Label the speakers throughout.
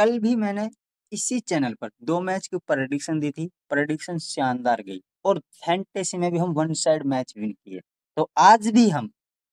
Speaker 1: कल भी मैंने इसी चैनल पर दो मैच की प्रडिक्शन दी थी प्रडिक्शन शानदार गई और फैंटेसी में भी हम वन साइड मैच विन किए तो आज भी हम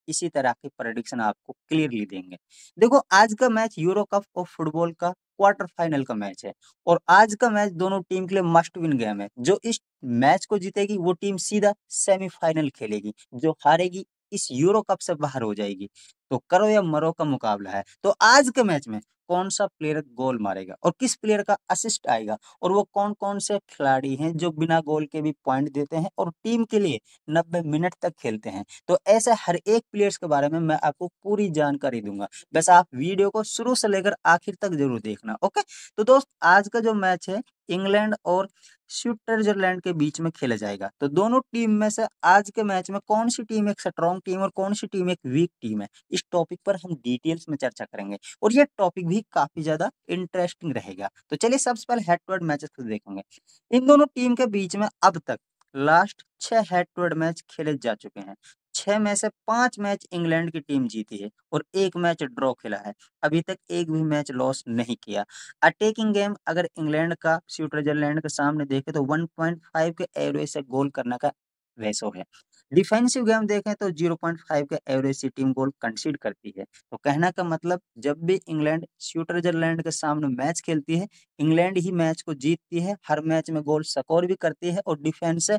Speaker 1: इसी तरह की प्रडिक्शन आपको क्लियरली देंगे देखो आज का मैच यूरो कप और फुटबॉल का क्वार्टर फाइनल का मैच है और आज का मैच दोनों टीम के लिए मस्ट विन गेम है जो इस मैच को जीतेगी वो टीम सीधा सेमीफाइनल खेलेगी जो हारेगी इस यूरो कप से बाहर हो जाएगी तो करो या मरो का मुकाबला है तो आज के मैच में कौन सा प्लेयर गोल मारेगा और किस प्लेयर का असिस्ट आएगा और वो कौन कौन से खिलाड़ी हैं जो बिना गोल के भी पॉइंट देते हैं और टीम के लिए नब्बे मिनट तक खेलते हैं तो ऐसे हर एक प्लेयर्स के बारे में मैं आपको पूरी जानकारी दूंगा बस आप वीडियो को शुरू से लेकर आखिर तक जरूर देखना ओके तो दोस्त आज का जो मैच है इंग्लैंड और स्विट्जरलैंड के बीच में खेला जाएगा तो दोनों टीम में से आज के मैच में कौन सी टीम एक स्ट्रॉन्ग टीम और कौन सी टीम एक वीक टीम है इस टॉपिक पर हम डिटेल्स में चर्चा करेंगे और ये टॉपिक भी भी काफी ज्यादा इंटरेस्टिंग रहेगा तो चलिए सबसे पहले हेड टू हेड मैचेस खुद देखेंगे इन दोनों टीम के बीच में अब तक लास्ट छह हेड टू हेड मैच खेले जा चुके हैं छह में से पांच मैच इंग्लैंड की टीम जीती है और एक मैच ड्रॉ खेला है अभी तक एक भी मैच लॉस नहीं किया अटैकिंग गेम अगर इंग्लैंड का स्विट्जरलैंड के सामने देखे तो 1.5 के एवरेज से गोल करने का वैसो है डिफेंसिव गेम देखें तो 0.5 का एवरेज से टीम गोल कंसीड करती है तो कहना का मतलब जब भी इंग्लैंड स्विट्जरलैंड के सामने मैच खेलती है इंग्लैंड ही मैच को जीतती है हर मैच में गोल स्कोर भी करती है और डिफेंस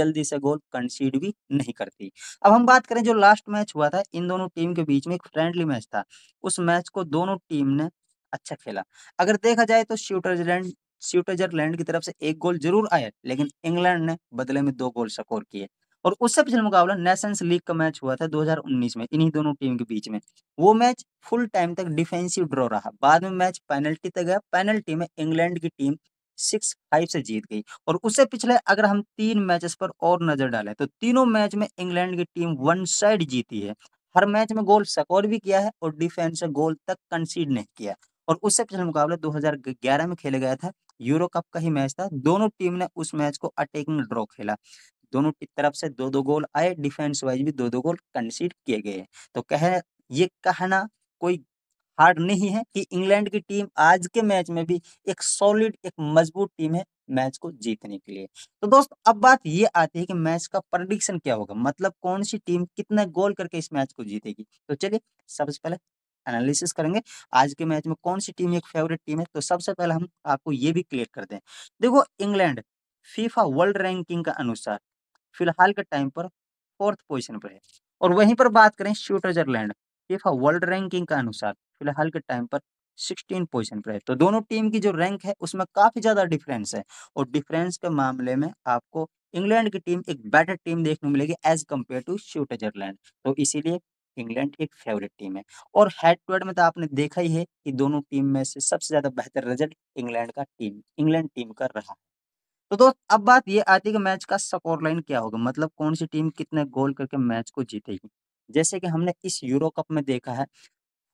Speaker 1: जल्दी से गोल कंसीड भी नहीं करती अब हम बात करें जो लास्ट मैच हुआ था इन दोनों टीम के बीच में एक फ्रेंडली मैच था उस मैच को दोनों टीम ने अच्छा खेला अगर देखा जाए तो स्विट्जरलैंड स्विट्जरलैंड की तरफ से एक गोल जरूर आया लेकिन इंग्लैंड ने बदले में दो गोल स्कोर किए और उससे पिछले मुकाबला नेशंस लीग का मैच हुआ था 2019 में इन्हीं दोनों टीम के बीच में वो मैच फुल टाइम तक डिफेंसिव ड्रॉ रहा बाद में मैच पेनल्टी तक गया पेनल्टी में इंग्लैंड की टीम सिक्स फाइव से जीत गई और उससे पिछले अगर हम तीन मैचेस पर और नजर डालें तो तीनों मैच में इंग्लैंड की टीम वन साइड जीती है हर मैच में गोल स्कोर भी किया है और डिफेंस गोल तक कंसीड नहीं किया और उससे पिछले मुकाबला 2011 में खेला गया था यूरो कप का ही मैच था दोनों टीम ने उस मैच को अटैकिंग ड्रॉ खेला दोनों की तरफ से दो दो गोल आए डिफेंस वाइज भी दो दो गोल कंसीड किए गए तो कह ये कहना कोई हार्ड नहीं है कि इंग्लैंड की टीम आज के मैच में भी एक सॉलिड एक मजबूत टीम है मैच को जीतने के लिए तो दोस्त अब बात ये आती है कि मैच का प्रडिक्शन क्या होगा मतलब कौन सी टीम कितने गोल करके इस मैच को जीतेगी तो चलिए सबसे पहले एनालिसिस करेंगे आज के मैच में कौन सी टीम एक फेवरेट टीम है तो सबसे पहले हम आपको ये भी क्लियर करते हैं देखो इंग्लैंड फीफा वर्ल्ड रैंकिंग का अनुसार फिलहाल के टाइम पर फोर्थ पोजिशन पर है और वहीं पर बात करें स्विट्जरलैंड फीफा वर्ल्ड रैंकिंग के अनुसार फिलहाल के टाइम पर 16 पोजीशन पर है तो दोनों टीम की जो रैंक है उसमें काफ़ी ज़्यादा डिफरेंस है और डिफरेंस के मामले में आपको इंग्लैंड की टीम एक बेटर टीम देखने को मिलेगी एज कम्पेयर टू स्विट्जरलैंड तो इसीलिए इंग्लैंड एक फेवरेट टीम है और हेड टू हेड में तो आपने देखा ही है कि दोनों टीम में से सबसे ज़्यादा बेहतर रिजल्ट इंग्लैंड का टीम इंग्लैंड टीम का रहा तो दोस्त तो अब बात ये आती है कि मैच का स्कोर लाइन क्या होगा मतलब कौन सी टीम कितने गोल करके मैच को जीतेगी जैसे कि हमने इस यूरो कप में देखा है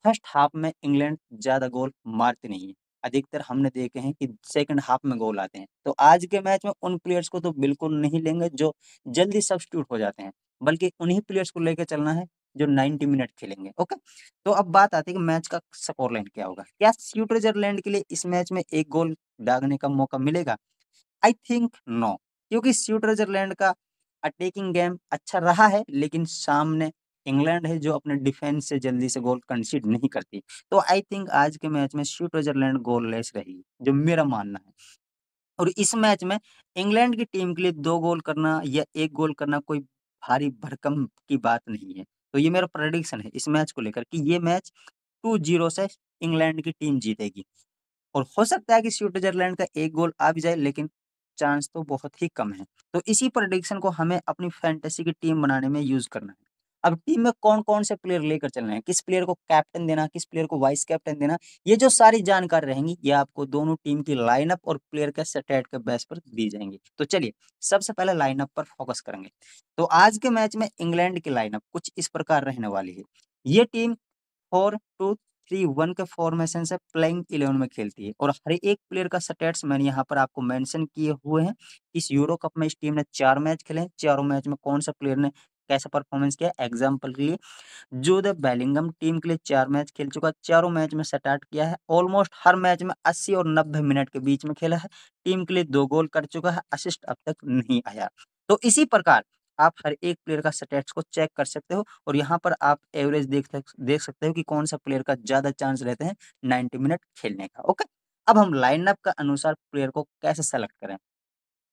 Speaker 1: फर्स्ट हाफ में इंग्लैंड ज्यादा गोल मारती नहीं है अधिकतर हमने देखे हैं कि सेकंड हाफ में गोल आते हैं तो आज के मैच में उन प्लेयर्स को तो बिल्कुल नहीं लेंगे जो जल्दी सब्सटीट्यूट हो जाते हैं बल्कि उन्हीं प्लेयर्स को लेकर चलना है जो 90 मिनट खेलेंगे ओके तो अब बात आती है कि मैच का स्कोर लाइन क्या होगा क्या स्विट्जरलैंड के लिए इस मैच में एक गोल दागने का मौका मिलेगा आई थिंक नो क्योंकि स्विट्जरलैंड का अटैकिंग गेम अच्छा रहा है लेकिन सामने इंग्लैंड है जो अपने डिफेंस से जल्दी से गोल कंसीड नहीं करती तो आई थिंक आज के मैच में स्विट्जरलैंड लेस रही जो मेरा मानना है और इस मैच में इंग्लैंड की टीम के लिए दो गोल करना या एक गोल करना कोई भारी भरकम की बात नहीं है तो ये मेरा प्रडिक्शन है इस मैच को लेकर कि ये मैच टू जीरो से इंग्लैंड की टीम जीतेगी और हो सकता है कि स्विट्जरलैंड का एक गोल आ भी जाए लेकिन चांस तो बहुत ही कम है तो इसी प्रडिक्शन को हमें अपनी फैंटेसी की टीम बनाने में यूज करना है अब टीम में कौन कौन से प्लेयर लेकर चलना है किस प्लेयर को कैप्टन देना किस प्लेयर को वाइस कैप्टन देना ये जो सारी जानकारी रहेंगी ये आपको दोनों टीम की लाइनअप और प्लेयर के सेटेट के बेस पर दी जाएंगी तो चलिए सबसे पहले लाइनअप पर फोकस करेंगे तो आज के मैच में इंग्लैंड की लाइनअप कुछ इस प्रकार रहने वाली है ये team four two three one के फॉर्मेशन से प्लेइंग इलेवन में खेलती है और हर एक प्लेयर का स्टेट्स मैंने यहाँ पर आपको मेंशन किए हुए हैं इस यूरो कप में इस टीम ने चार मैच खेले हैं चारों मैच में कौन सा प्लेयर ने कैसा परफॉर्मेंस किया एग्जाम्पल के लिए जो द बैलिंगम टीम के लिए चार मैच खेल चुका है चारों मैच में स्टार्ट किया है ऑलमोस्ट हर मैच में अस्सी और नब्बे मिनट के बीच में खेला है टीम के लिए दो गोल कर चुका है असिस्ट अब तक नहीं आया तो इसी प्रकार आप हर एक प्लेयर का स्टेट्स को चेक कर सकते हो और यहाँ पर आप एवरेज देख देख सकते हो कि कौन सा प्लेयर का ज़्यादा चांस रहते हैं नाइन्टी मिनट खेलने का ओके अब हम लाइनअप का अनुसार प्लेयर को कैसे सेलेक्ट करें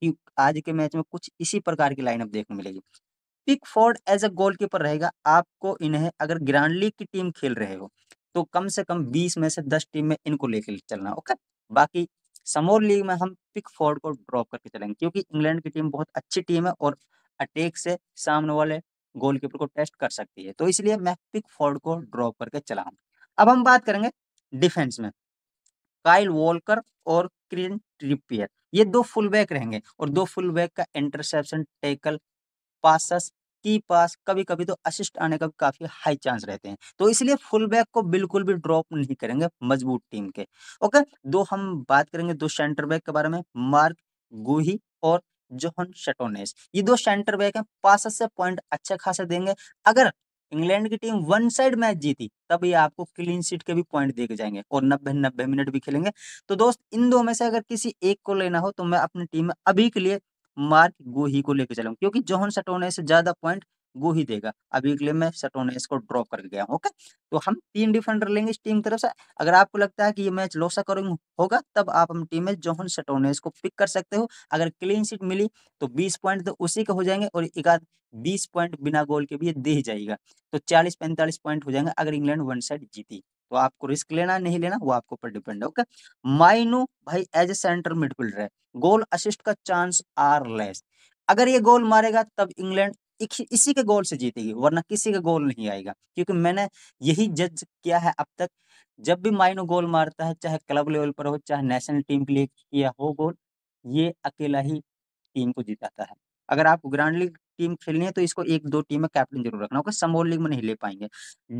Speaker 1: कि आज के मैच में कुछ इसी प्रकार की लाइनअप देखने मिलेगी pick Pickford as a goalkeeper रहेगा आपको इन्हें अगर ग्रांड लीग की टीम खेल रहे हो तो कम से कम बीस में से दस टीम में इनको लेकर चलना ओके बाकी समोर लीग में हम पिक पिकफोर्ड को ड्रॉप करके चलेंगे क्योंकि इंग्लैंड की टीम बहुत अच्छी टीम है और अटैक से सामने वाले गोलकीपर को टेस्ट कर सकती है तो इसलिए मैं पिक फोर्ड को ड्रॉप करके चलाऊं अब हम बात करेंगे डिफेंस में काइल वॉलकर और क्रीन ट्रिपियर ये दो फुल बैक रहेंगे और दो फुल बैक का इंटरसेप्शन टेकल पासस की पास कभी कभी तो असिस्ट आने का काफी हाई चांस रहते हैं तो इसलिए फुल बैक को बिल्कुल भी ड्रॉप नहीं करेंगे मजबूत टीम के ओके दो हम बात करेंगे दो सेंटर बैक के बारे में मार्क गोही और जोहन शटोनेस ये दो सेंटर बैक हैं पास से पॉइंट अच्छे खासे देंगे अगर इंग्लैंड की टीम वन साइड मैच जीती तब ये आपको क्लीन सीट के भी पॉइंट देके जाएंगे और नब्बे नब्बे मिनट भी खेलेंगे तो दोस्त इन दो में से अगर किसी एक को लेना हो तो मैं अपनी टीम में अभी के लिए मार्क गोही को लेकर चलाऊं क्योंकि जोहन सटोने से ज्यादा पॉइंट वो ही देगा अभी के लिए मैं सटोनेस को ड्रॉप करके गया हूँ ओके तो हम तीन डिफेंडर लेंगे इस टीम की तरफ से अगर आपको लगता है कि ये मैच लोसा स्कोरिंग होगा तब आप हम टीम में जोहन सटोनेस को पिक कर सकते हो अगर क्लीन शीट मिली तो बीस पॉइंट तो उसी के हो जाएंगे और एक आध बीस पॉइंट बिना गोल के भी ये दे जाएगा तो चालीस पैंतालीस पॉइंट हो जाएंगे अगर इंग्लैंड वन साइड जीती तो आपको रिस्क लेना नहीं लेना वो आपको पर डिपेंड है ओके माइनू भाई एज ए सेंटर मिडफील्डर है गोल असिस्ट का चांस आर लेस अगर ये गोल मारेगा तब इंग्लैंड इसी के गोल से जीतेगी वरना किसी का गोल नहीं आएगा क्योंकि मैंने यही जज किया है अब तक जब भी माइनो गोल मारता है चाहे क्लब लेवल पर हो चाहे नेशनल टीम के लिए किया हो गोल ये अकेला ही टीम को जिताता है अगर आपको ग्रांड लीग टीम खेलनी है तो इसको एक दो टीम में कैप्टन जरूर रखना होगा समोल लीग में नहीं ले पाएंगे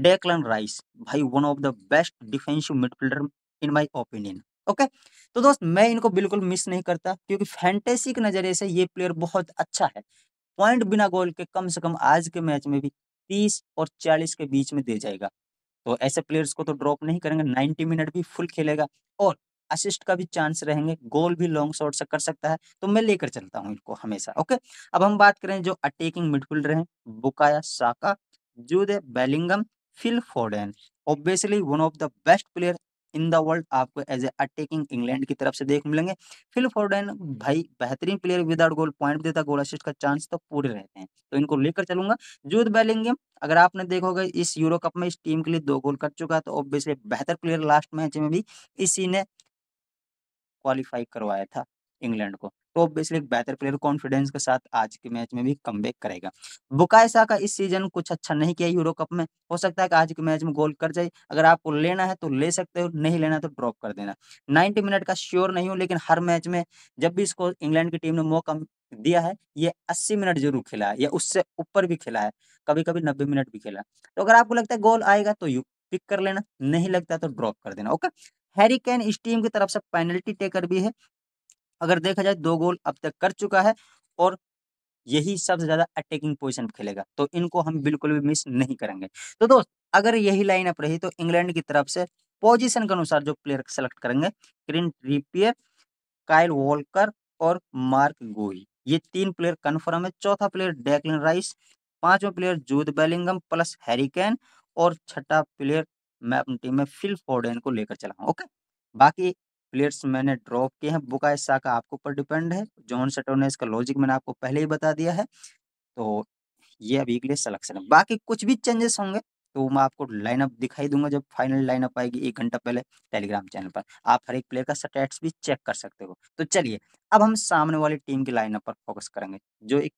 Speaker 1: डेकलन राइस भाई one of the best defensive midfielder in my opinion okay तो दोस्त मैं इनको बिल्कुल मिस नहीं करता क्योंकि फैंटेसी के नज़रिए से ये प्लेयर बहुत अच्छा है पॉइंट बिना गोल के कम से कम आज के मैच में भी तीस और चालीस के बीच में दे जाएगा तो ऐसे प्लेयर्स को तो ड्रॉप नहीं करेंगे नाइन्टी मिनट भी फुल खेलेगा और असिस्ट का भी चांस रहेंगे गोल भी लॉन्ग शॉट से कर सकता है तो मैं लेकर चलता हूं इनको हमेशा ओके अब हम बात करें जो अटैकिंग मिडफील्डर हैं Bukayo Saka Jude Bellingham Phil Foden obviously one of the best player in the world आपको एज ए अटैकिंग इंग्लैंड की तरफ से देख मिलेंगे फिल फोर्डन भाई बेहतरीन प्लेयर विदाउट गोल पॉइंट देता गोल असिस्ट का चांस तो पूरे रहते हैं तो इनको लेकर चलूंगा जूद बेलिंगम अगर आपने देखोगे इस यूरो कप में इस टीम के लिए दो गोल कर चुका तो ऑब्वियसली बेहतर प्लेयर लास्ट मैच में भी इसी ने क्वालिफाई करवाया था इंग्लैंड को तो ऑब्वियसली एक बेहतर प्लेयर कॉन्फिडेंस के साथ आज के मैच में भी कम करेगा बुकायसा का इस सीजन कुछ अच्छा नहीं किया यूरो कप में हो सकता है कि आज के मैच में गोल कर जाए अगर आपको लेना है तो ले सकते हो नहीं लेना तो ड्रॉप कर देना नाइन्टी मिनट का श्योर नहीं हूँ लेकिन हर मैच में जब भी इसको इंग्लैंड की टीम ने मौका दिया है ये अस्सी मिनट जरूर खेला है या उससे ऊपर भी खेला है कभी कभी नब्बे मिनट भी खेला तो अगर आपको लगता है गोल आएगा तो यू पिक कर लेना नहीं लगता तो ड्रॉप कर देना ओके हैरी कैन इस टीम की तरफ से पेनल्टी टेकर भी है अगर देखा जाए दो गोल अब तक कर चुका है और यही सबसे ज्यादा अटैकिंग पोजीशन खेलेगा तो इनको हम बिल्कुल भी मिस नहीं करेंगे तो दोस्त अगर यही लाइन अप रही तो इंग्लैंड की तरफ से पोजीशन के अनुसार जो प्लेयर सेलेक्ट करेंगे क्रिन रिपियर काइल वॉलकर और मार्क गोही ये तीन प्लेयर कन्फर्म है चौथा प्लेयर डेकलिन राइस पांचवा player Jude Bellingham plus Harry Kane और छठा प्लेयर मैं अपनी टीम में फिल फोर्डेन को लेकर चला हूँ ओके बाकी प्लेयर्स मैंने ड्रॉप किए हैं बुका साका आपके ऊपर डिपेंड है जॉन ने इसका लॉजिक मैंने आपको पहले ही बता दिया है तो ये अभी के लिए सलेक्शन है बाकी कुछ भी चेंजेस होंगे तो मैं आपको लाइनअप दिखाई दूंगा जब फाइनल लाइनअप आएगी एक घंटा पहले टेलीग्राम चैनल पर आप हर एक प्लेयर का स्टैट्स भी चेक कर सकते हो तो चलिए अब हम सामने वाली टीम की लाइनअप पर फोकस करेंगे जो एक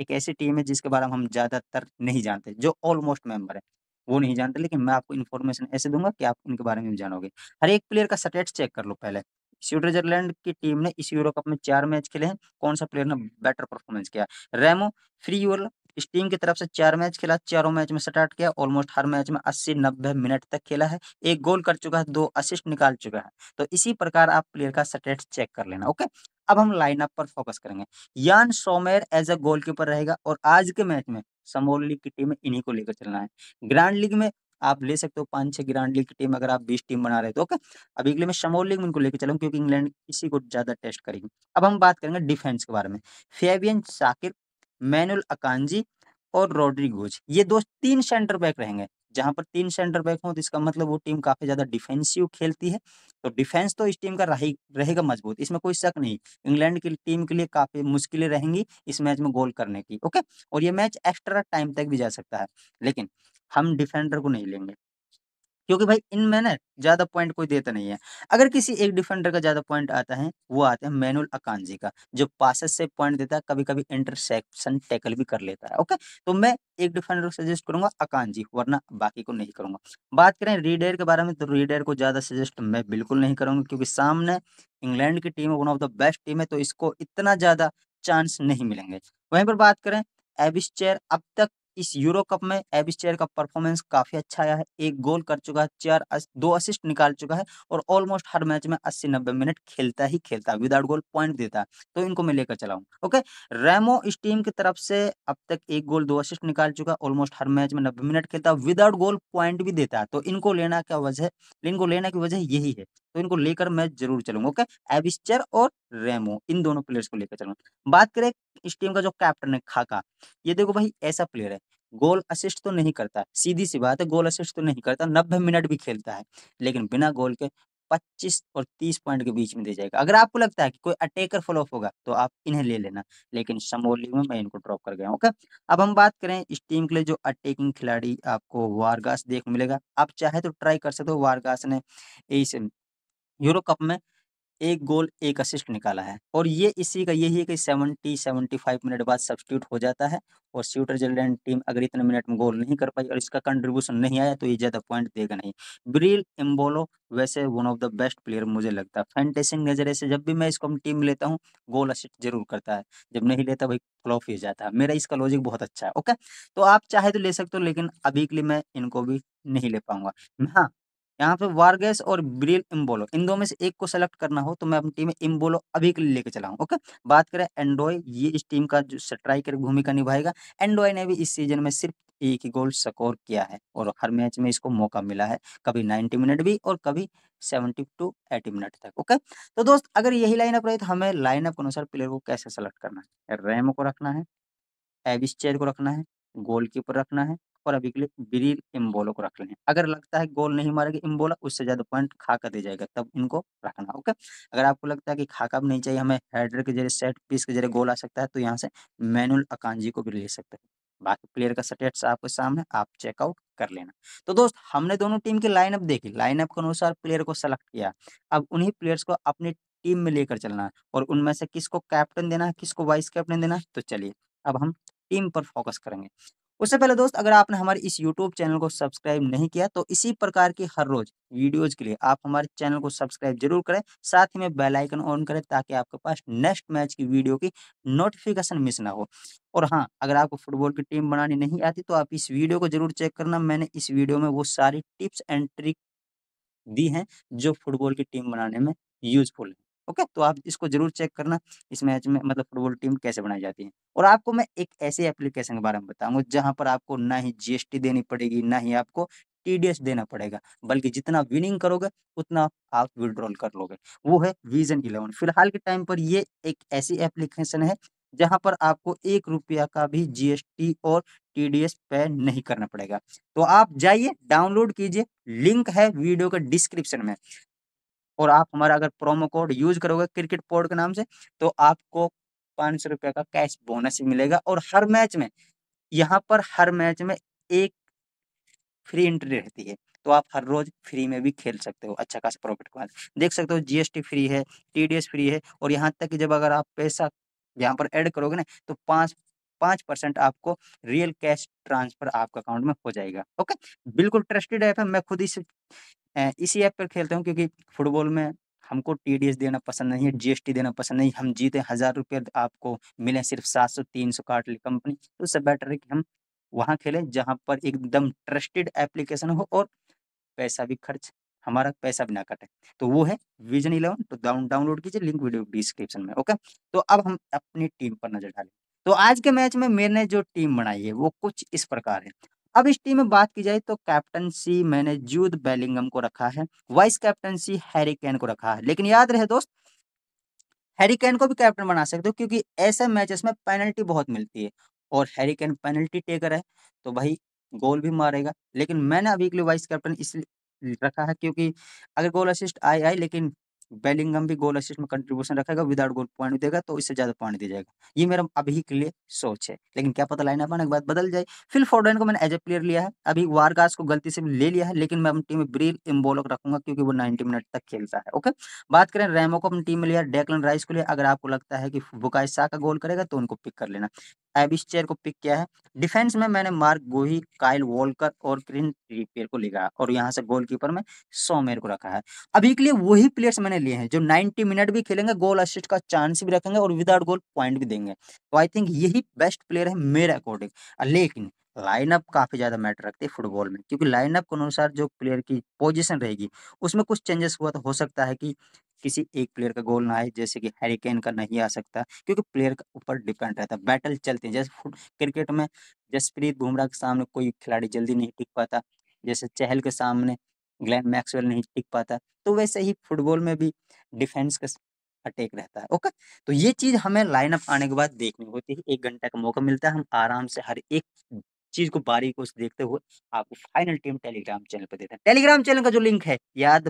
Speaker 1: एक ऐसी टीम है जिसके बारे में हम ज़्यादातर नहीं जानते जो ऑलमोस्ट मेंबर है वो नहीं जानते लेकिन मैं आपको इन्फॉर्मेशन ऐसे दूंगा कि आप उनके बारे में जानोगे हर एक प्लेयर का स्टेट्स चेक कर लो पहले स्विट्जरलैंड की टीम ने इस यूरो कप में चार मैच खेले हैं कौन सा प्लेयर ने बेटर परफॉर्मेंस किया रेमो फ्री यूर इस टीम की तरफ से चार मैच खेला चारों मैच में स्टार्ट किया ऑलमोस्ट हर मैच में अस्सी नब्बे मिनट तक खेला है एक गोल कर चुका है दो असिस्ट निकाल चुका है तो इसी प्रकार आप प्लेयर का स्टेट्स चेक कर लेना ओके अब हम लाइनअप पर फोकस करेंगे यान सोमेर एज अ गोलकीपर रहेगा और आज के मैच में समोल लीग की टीम इन्हीं को लेकर चलना है ग्रैंड लीग में आप ले सकते हो पांच छह ग्रांड लीग की टीम अगर आप बीस टीम बना रहे तो ओके अब लिए में समोल लीग में उनको लेकर चलूँ क्योंकि इंग्लैंड इसी को ज्यादा टेस्ट करेगी अब हम बात करेंगे डिफेंस के बारे में फेबियन साकिर मैनुल अकानजी और रोड्रिगोज ये दो तीन सेंटर बैक रहेंगे जहां पर तीन सेंटर बैक हो तो इसका मतलब वो टीम काफी ज्यादा डिफेंसिव खेलती है तो डिफेंस तो इस टीम का रहेगा मजबूत इसमें कोई शक नहीं इंग्लैंड की टीम के लिए काफी मुश्किलें रहेंगी इस मैच में गोल करने की ओके और ये मैच एक्स्ट्रा टाइम तक भी जा सकता है लेकिन हम डिफेंडर को नहीं लेंगे क्योंकि भाई इनमें ना ज़्यादा पॉइंट कोई देता नहीं है अगर किसी एक डिफेंडर का ज़्यादा पॉइंट आता है वो आते हैं मैनुअल अकानजी का जो पासेस से पॉइंट देता है कभी कभी इंटरसेक्शन टैकल भी कर लेता है ओके तो मैं एक डिफेंडर को सजेस्ट करूंगा अकानजी वरना बाकी को नहीं करूंगा बात करें रीडेयर के बारे में तो रीडेयर को ज़्यादा सजेस्ट मैं बिल्कुल नहीं करूंगा क्योंकि सामने इंग्लैंड की team one of the best team है तो इसको इतना ज़्यादा चांस नहीं मिलेंगे वहीं पर बात करें एबिस्चेयर अब तक इस यूरो कप में एबिस चेयर का परफॉर्मेंस काफी अच्छा आया है एक गोल कर चुका है चेयर अस, दो असिस्ट निकाल चुका है और ऑलमोस्ट हर मैच में अस्सी नब्बे मिनट खेलता ही खेलता है विदाउट गोल पॉइंट देता है तो इनको मैं लेकर चलाऊँ ओके रेमो इस टीम की तरफ से अब तक एक गोल दो असिस्ट निकाल चुका है ऑलमोस्ट हर मैच में नब्बे मिनट खेलता है विदाउट गोल पॉइंट भी देता है तो इनको लेना क्या वजह इनको लेना की वजह यही है तो इनको लेकर मैं जरूर चलूंगा ओके एविस्टर और रेमो इन दोनों प्लेयर्स को लेकर चलूंगा बात करें इस टीम का जो कैप्टन है खाका ये देखो भाई ऐसा प्लेयर है गोल असिस्ट तो नहीं करता सीधी सी बात है गोल असिस्ट तो नहीं करता नब्बे मिनट भी खेलता है लेकिन बिना गोल के 25 और 30 पॉइंट के बीच में दे जाएगा अगर आपको लगता है कि कोई अटैकर फॉलो ऑफ होगा तो आप इन्हें ले लेना लेकिन समोली में मैं इनको ड्रॉप कर गया ओके अब हम बात करें इस टीम के लिए जो अटैकिंग खिलाड़ी आपको वारगास देख मिलेगा आप चाहे तो ट्राई कर सकते हो वारगास ने इस यूरो कप में एक गोल एक असिस्ट निकाला है और ये इसी का यही है कि सेवेंटी फाइव मिनट बाद सब्सिट्यूट हो जाता है और शूटर टीम अगर इतने मिनट में गोल नहीं कर पाई और इसका कंट्रीब्यूशन नहीं आया तो ये ज़्यादा पॉइंट देगा नहीं ब्रिल एम्बोलो वैसे one of the best player मुझे लगता है फैंटेसिंग नजरे से जब भी मैं इसको टीम लेता हूँ गोल असिस्ट जरूर करता है जब नहीं लेता भाई फ्लॉप ही जाता है मेरा इसका लॉजिक बहुत अच्छा है ओके तो आप चाहे तो ले सकते हो लेकिन अभी के लिए मैं इनको भी नहीं ले पाऊंगा हाँ यहाँ पे वार्गेस और ब्रिल इम्बोलो इन दो में से एक को सेलेक्ट करना हो तो मैं अपनी टीम में इम्बोलो अभी के लिए लेके चलाऊँ ओके बात करें एंडोय ये इस टीम का जो स्ट्राइकर भूमिका निभाएगा एंडोय ने भी इस सीजन में सिर्फ एक ही गोल स्कोर किया है और हर मैच में इसको मौका मिला है कभी 90 मिनट भी और कभी 70 टू 80 मिनट तक ओके तो दोस्त अगर यही लाइनअप रहे तो हमें लाइनअप के अनुसार प्लेयर को कैसे सेलेक्ट करना है रैम को रखना है एविस चेयर को रखना है गोलकीपर रखना है और अभी के लिए बिरिल इम्बोलो को रख लेंगे अगर लगता है गोल नहीं मारेगा इम्बोला उससे ज्यादा पॉइंट खाका दे जाएगा तब इनको रखना ओके अगर आपको लगता है कि खाका भी नहीं चाहिए हमें हेडर के जरिए सेट पीस के जरिए गोल आ सकता है तो यहाँ से मैनुअल अकांजी को भी ले सकते हैं बाकी प्लेयर का स्टेट्स आपके सामने आप चेकआउट कर लेना तो दोस्त हमने दोनों टीम की लाइनअप देखी लाइनअप के अनुसार प्लेयर को सेलेक्ट किया अब उन्हीं प्लेयर्स को अपनी टीम में लेकर चलना है और उनमें से किसको कैप्टन देना है किसको वाइस कैप्टन देना है तो चलिए अब हम टीम पर फोकस करेंगे उससे पहले दोस्त अगर आपने हमारे इस यूट्यूब चैनल को सब्सक्राइब नहीं किया तो इसी प्रकार की हर रोज वीडियोज के लिए आप हमारे चैनल को सब्सक्राइब जरूर करें साथ ही में बेलाइकन ऑन करें ताकि आपके पास नेक्स्ट मैच की वीडियो की नोटिफिकेशन मिस ना हो और हाँ अगर आपको फुटबॉल की टीम बनानी नहीं आती तो आप इस वीडियो को जरूर चेक करना मैंने इस वीडियो में वो सारी टिप्स एंड ट्रिक दी हैं जो फुटबॉल की टीम बनाने में यूजफुल है ओके तो आप इसको जरूर चेक करना इस मैच में मतलब फुटबॉल टीम कैसे बनाई जाती है और आपको मैं एक ऐसे एप्लीकेशन के बारे में बताऊंगा जहां पर आपको ना ही जीएसटी देनी पड़ेगी ना ही आपको टीडीएस देना पड़ेगा बल्कि जितना विनिंग करोगे उतना आप विड्रॉल कर लोगे वो है विजन इलेवन फिलहाल के टाइम पर ये एक ऐसी एप्लीकेशन है जहां पर आपको एक रुपया का भी जीएसटी और टीडीएस पे नहीं करना पड़ेगा तो आप जाइए डाउनलोड कीजिए लिंक है वीडियो के डिस्क्रिप्शन में और आप हमारा अगर प्रोमो कोड यूज करोगे क्रिकेट पोर्ट के नाम से तो आपको पाँच सौ रुपये का कैश बोनस मिलेगा और हर मैच में यहाँ पर हर मैच में एक फ्री एंट्री रहती है तो आप हर रोज फ्री में भी खेल सकते हो अच्छा खासा प्रॉफिट के बाद देख सकते हो जीएसटी फ्री है टीडीएस फ्री है और यहाँ तक कि जब अगर आप पैसा यहाँ पर ऐड करोगे ना तो पाँच पाँच परसेंट आपको रियल कैश ट्रांसफर आपके अकाउंट में हो जाएगा ओके बिल्कुल ट्रस्टेड ऐप है मैं खुद इस इसी ऐप पर खेलता हूँ क्योंकि फुटबॉल में हमको टी देना पसंद नहीं है जीएसटी देना पसंद नहीं हम जीते हजार रुपये आपको मिले सिर्फ सात सौ तीन सौ काट ली कंपनी तो उससे बेटर है कि हम वहाँ खेलें जहाँ पर एकदम ट्रस्टेड एप्लीकेशन हो और पैसा भी खर्च हमारा पैसा भी ना कटे तो वो है विजन इलेवन तो डाउन डाउनलोड कीजिए लिंक वीडियो डिस्क्रिप्शन में ओके तो अब हम अपनी टीम पर नजर डालें तो आज के मैच में मैंने जो टीम बनाई है वो कुछ इस प्रकार है अब इस टीम में बात की जाए तो कैप्टनसी मैंने जूद बेलिंगम को रखा है वाइस कैप्टनसी हैरी कैन को रखा है लेकिन याद रहे दोस्त हैरी कैन को भी कैप्टन बना सकते हो क्योंकि ऐसे मैचेस में पेनल्टी बहुत मिलती है और हैरी कैन पेनल्टी टेकर है तो भाई गोल भी मारेगा लेकिन मैंने अभी के लिए वाइस कैप्टन इसलिए रखा है क्योंकि अगर गोल असिस्ट आए आए लेकिन बेलिंगम भी गोल असिस्ट में कंट्रीब्यूशन रखेगा विदाउट गोल पॉइंट देगा तो इससे ज्यादा पॉइंट दिया जाएगा ये मेरा अभी के लिए सोच है लेकिन क्या पता लाइन आने के बाद बदल जाए फिल फोर्डन को मैंने एज ए प्लेयर लिया है अभी वारगास को गलती से ले लिया है लेकिन मैं अपनी टीम में ब्रील इम्बोलक रखूंगा क्योंकि वो नाइनटी मिनट तक खेलता है ओके बात करें रैमो को अपनी टीम में लिया डेकलन राइस को लिया अगर आपको लगता है कि बुकाश शाह का गोल करेगा तो उनको पिक कर लेना एबिस चेयर को पिक किया है डिफेंस में मैंने मार्क गोही काइल वॉलकर और क्रिन रिपेयर को लिखा और यहाँ से गोलकीपर में सोमेर को रखा है अभी के लिए वही प्लेयर्स मैंने लिए हैं जो 90 मिनट भी खेलेंगे गोल असिस्ट का चांस भी रखेंगे और विदाउट गोल पॉइंट भी देंगे तो आई थिंक यही बेस्ट प्लेयर है मेरे अकॉर्डिंग लेकिन लाइनअप काफ़ी ज़्यादा मैटर रखती है फुटबॉल में क्योंकि लाइनअप के अनुसार जो प्लेयर की पोजिशन रहेगी उसमें कुछ चेंजेस हुआ तो हो सकता है कि किसी एक प्लेयर का गोल ना आए जैसे कि हैरिकेन का नहीं आ सकता क्योंकि प्लेयर का ऊपर डिपेंड रहता है बैटल चलते हैं जैसे क्रिकेट में जसप्रीत बुमराह के सामने कोई खिलाड़ी जल्दी नहीं टिक पाता जैसे चहल के सामने ग्लैन मैक्सवेल नहीं टिक पाता तो वैसे ही फुटबॉल में भी डिफेंस का अटैक रहता है ओके तो ये चीज हमें लाइनअप आने के बाद देखनी होती है एक घंटे का मौका मिलता है हम आराम से हर एक चीज को बारीक को देखते हुए आपको फाइनल टीम टेलीग्राम चैनल पर देते हैं टेलीग्राम चैनल का जो लिंक है याद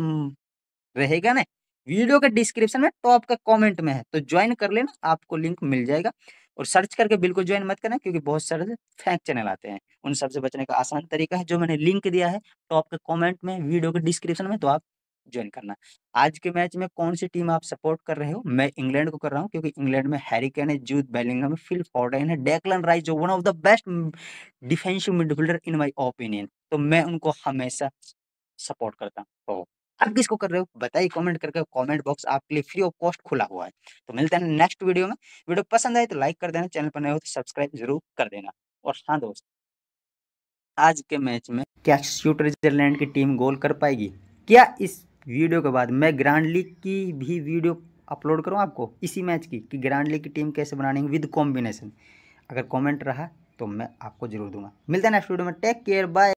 Speaker 1: रहेगा ना वीडियो के डिस्क्रिप्शन में टॉप का कमेंट में है तो ज्वाइन कर लेना आपको लिंक मिल जाएगा और सर्च करके बिल्कुल ज्वाइन मत करना क्योंकि बहुत सारे फेंक चैनल आते हैं उन सबसे बचने का आसान तरीका है जो मैंने लिंक दिया है टॉप के कॉमेंट में वीडियो के डिस्क्रिप्शन में तो आप ज्वाइन करना आज के मैच में कौन सी टीम आप सपोर्ट कर रहे हो मैं इंग्लैंड को कर रहा हूँ क्योंकि इंग्लैंड में हैरी कैन है जूथ बेलिंगम फिल फॉर्डन है डेकलन राइस जो one of the best defensive midfielder in my opinion तो मैं उनको हमेशा सपोर्ट करता हूँ आप किसको कर रहे हो बताइए कमेंट करके कमेंट बॉक्स आपके लिए फ्री ऑफ कॉस्ट खुला हुआ है तो मिलते हैं नेक्स्ट वीडियो में वीडियो पसंद आए तो लाइक कर देना चैनल पर नए हो तो सब्सक्राइब जरूर कर देना और हाँ दोस्त आज के मैच में क्या स्विट्जरलैंड की टीम गोल कर पाएगी क्या इस वीडियो के बाद मैं ग्रांड लीग की भी वीडियो अपलोड करूँ आपको इसी मैच की कि ग्रांड लीग की टीम कैसे बनानी विद कॉम्बिनेशन अगर कॉमेंट रहा तो मैं आपको जरूर दूंगा मिलता है नेक्स्ट वीडियो में टेक केयर बाय